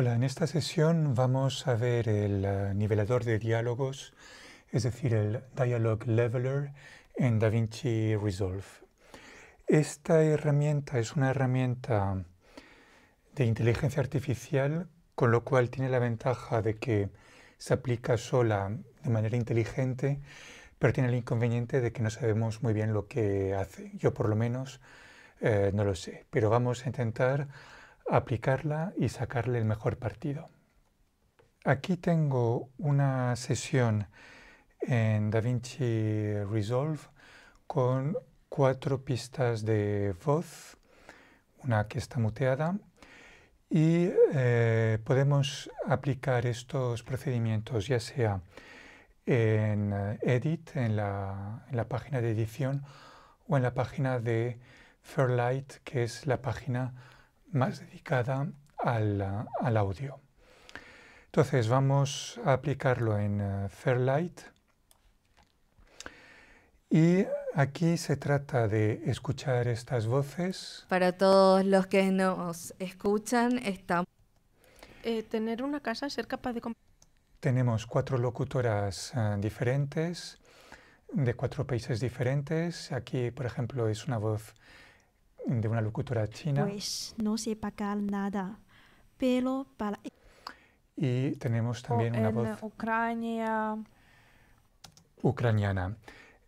Hola, en esta sesión vamos a ver el eh, nivelador de diálogos, es decir, el Dialogue Leveler en DaVinci Resolve. Esta herramienta es una herramienta de inteligencia artificial, con lo cual tiene la ventaja de que se aplica sola de manera inteligente, pero tiene el inconveniente de que no sabemos muy bien lo que hace. Yo por lo menos eh, no lo sé, pero vamos a intentar aplicarla y sacarle el mejor partido. Aquí tengo una sesión en DaVinci Resolve con cuatro pistas de voz, una que está muteada, y eh, podemos aplicar estos procedimientos ya sea en eh, Edit, en la, en la, página de edición, o en la página de Fairlight, que es la página más dedicada al, audio. Entonces vamos a aplicarlo en eh, Fairlight. Y aquí se trata de escuchar estas voces. Para todos los que nos escuchan, estamos... Eh, tener una casa, ser capaz de... Tenemos cuatro locutoras eh, diferentes, de cuatro países diferentes. Aquí, por ejemplo, es una voz de una locutora china. Pues, no sé nada, pero para... E- y tenemos también oh, una voz... Ucrania. Ucraniana.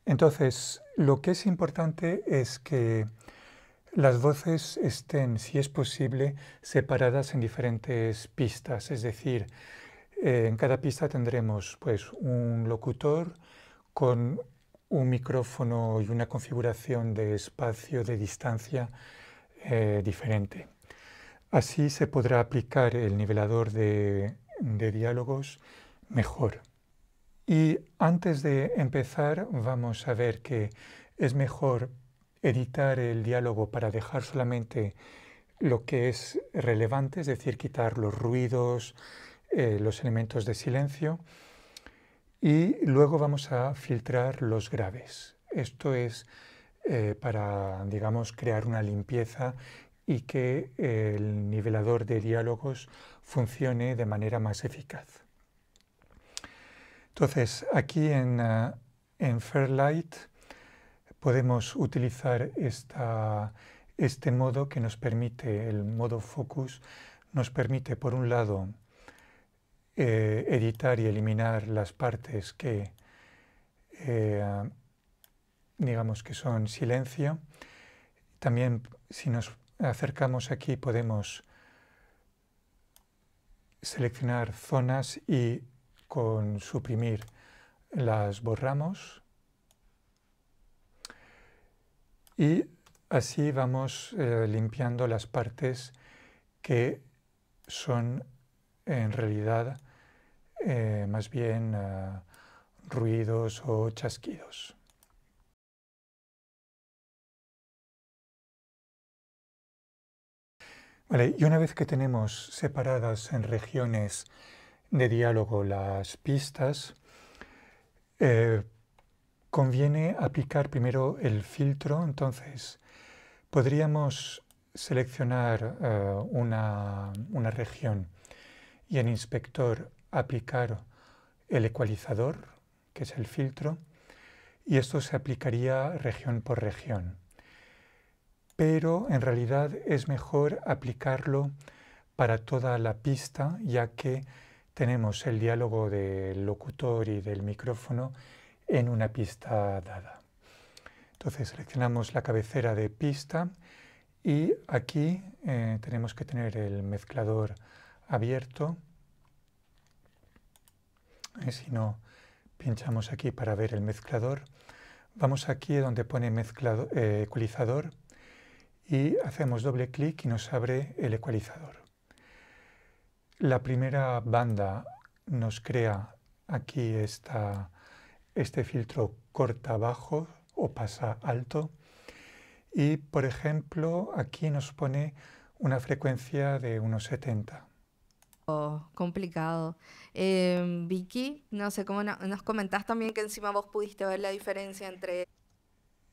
Entonces, lo que es importante es que las voces estén, si es posible, separadas en diferentes pistas. Es decir, eh, en cada pista tendremos pues, un locutor con un micrófono y una configuración de espacio, de distancia eh, diferente. Así se podrá aplicar el nivelador de, diálogos mejor. Y antes de empezar vamos a ver que es mejor editar el diálogo para dejar solamente lo que es relevante, es decir, quitar los ruidos, eh, los elementos de silencio, y luego vamos a filtrar los graves. Esto es eh, para, digamos, crear una limpieza y que el nivelador de diálogos funcione de manera más eficaz. Entonces, aquí en, eh, en Fairlight podemos utilizar esta, este modo que nos permite, el modo focus, nos permite, por un lado, eh, editar y eliminar las partes que eh, digamos que son silencio. También si nos acercamos aquí podemos seleccionar zonas y con suprimir las borramos. Y así vamos eh, limpiando las partes que son en realidad eh, más bien eh, ruidos o chasquidos. Vale, y una vez que tenemos separadas en regiones de diálogo las pistas, eh, conviene aplicar primero el filtro. Entonces, podríamos seleccionar una, una, región y en inspector aplicar el ecualizador, que es el filtro, y esto se aplicaría región por región. Pero en realidad es mejor aplicarlo para toda la pista, ya que tenemos el diálogo del locutor y del micrófono en una pista dada. Entonces seleccionamos la cabecera de pista y aquí eh, tenemos que tener el mezclador abierto eh, si no pinchamos aquí para ver el mezclador, vamos aquí donde pone eh, ecualizador y hacemos doble clic y nos abre el ecualizador. La primera banda nos crea aquí esta, este filtro corta bajo o pasa alto y por ejemplo aquí nos pone una frecuencia de unos 70 complicado. Em, Vicky, no sé cómo nos comentás también que encima vos pudiste ver la diferencia entre...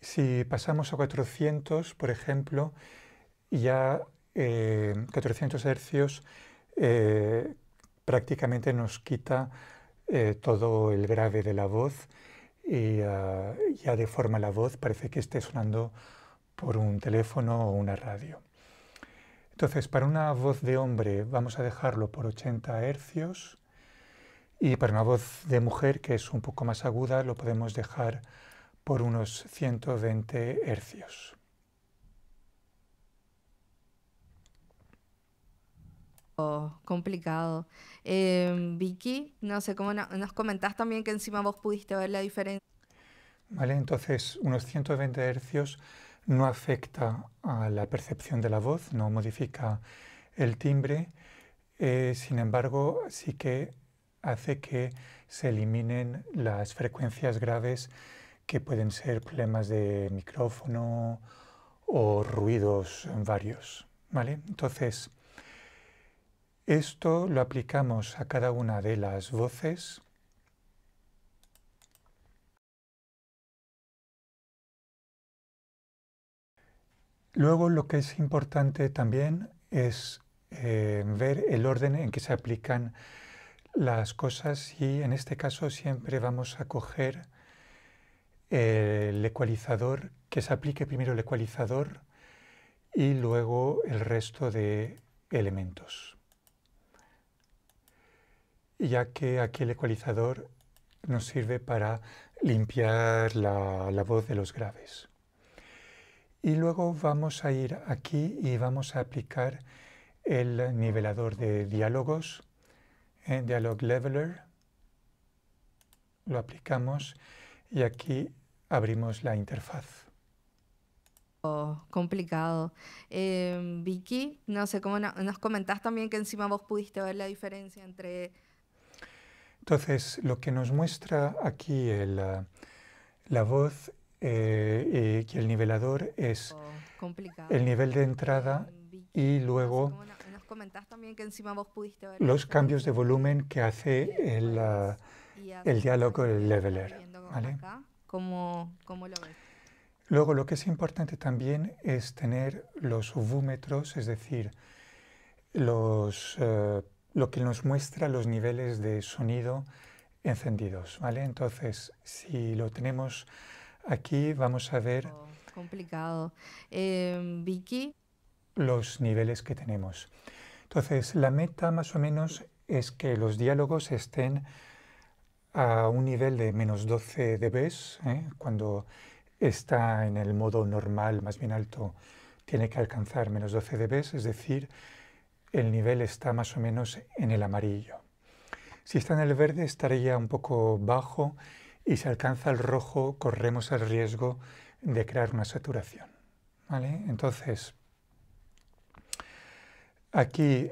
Si pasamos a 400, por ejemplo, ya 400 eh, hercios eh, prácticamente nos quita eh, todo el grave de la voz y ah, ya deforma la voz, parece que esté sonando por un teléfono o una radio. Entonces, para una voz de hombre vamos a dejarlo por 80 hercios y para una voz de mujer que es un poco más aguda lo podemos dejar por unos 120 hercios. Oh, complicado. Em, Vicky, no sé cómo nos comentás también que encima vos pudiste ver la diferencia. Vale, entonces unos 120 hercios no afecta a la percepción de la voz, no modifica el timbre, eh, sin embargo sí que hace que se eliminen las frecuencias graves que pueden ser problemas de micrófono o ruidos varios. Entonces, esto lo aplicamos a cada una de las voces Luego lo que es importante también es eh, ver el orden en que se aplican las cosas y en este caso siempre vamos a coger eh, el ecualizador, que se aplique primero el ecualizador y luego el resto de elementos. Ya que aquí el ecualizador nos sirve para limpiar la voz de los graves. Y luego vamos a ir aquí y vamos a aplicar el nivelador de diálogos, eh, Dialog Leveler. Lo aplicamos y aquí abrimos la interfaz. Oh, complicado. Em, Vicky, no sé cómo nos comentás también que encima vos pudiste ver la diferencia entre... Entonces, lo que nos muestra aquí el, eh, la voz y eh, eh, que el nivelador es oh, el nivel de entrada y luego los cambios de volumen que hace el, ah, diálogo del leveler. Luego lo que es importante también es tener los vúmetros, es decir, eh, lo que nos muestra los niveles de sonido encendidos. ¿vale? Entonces, si lo tenemos Aquí vamos a ver... Oh, complicado. Em, los niveles que tenemos. Entonces, la meta más o menos es que los diálogos estén a un nivel de menos 12 dB, ¿eh? cuando está en el modo normal, más bien alto, tiene que alcanzar menos 12 dB, es decir, el nivel está más o menos en el amarillo. Si está en el verde estaría un poco bajo y si alcanza el rojo corremos el riesgo de crear una saturación. ¿vale? Entonces, aquí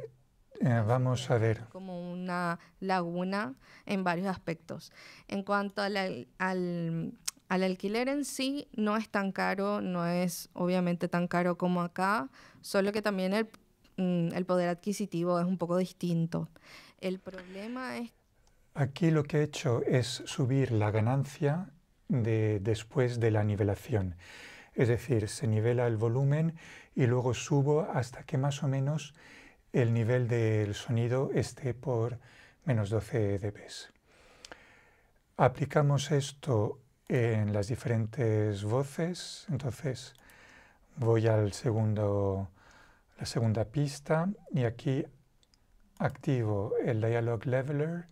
eh, vamos a ver. Como una laguna en varios aspectos. En cuanto al, alquiler en sí, no es tan caro, no es obviamente tan caro como acá, solo que también el, mm, el poder adquisitivo es un poco distinto. El problema es Aquí lo que he hecho es subir la ganancia después de la nivelación. Es decir, se nivela el volumen y luego subo hasta que más o menos el nivel del sonido esté por menos 12 dB. Aplicamos esto en las diferentes voces, entonces voy al segundo, la segunda pista y aquí activo el Dialog Leveler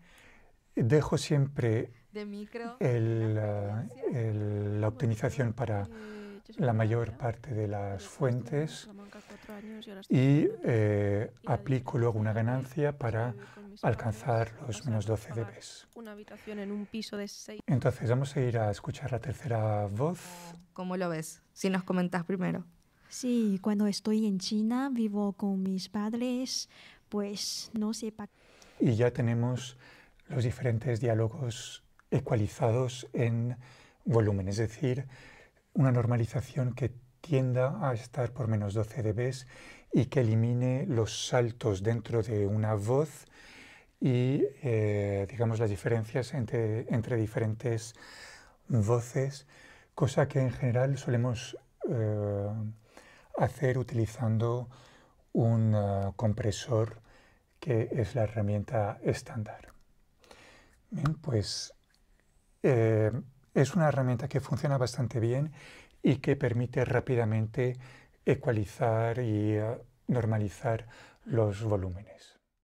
dejo siempre la eh, optimización para la mayor parte de las fuentes eh, y aplico luego una ganancia para alcanzar los menos 12 dB. Entonces vamos a ir a escuchar la tercera voz. Ah, ¿Cómo lo ves? Si nos comentas primero. Sí, cuando estoy en China vivo con mis padres, pues no sé. Y ya tenemos los diferentes diálogos ecualizados en volumen, es decir, una normalización que tienda a estar por menos 12 dB y que elimine los saltos dentro de una voz y, eh, digamos, las diferencias entre, diferentes voces, cosa que en general solemos eh, hacer utilizando un uh, compresor que es la herramienta estándar pues eh, es una herramienta que funciona bastante bien y que permite rápidamente ecualizar y eh, normalizar los volúmenes.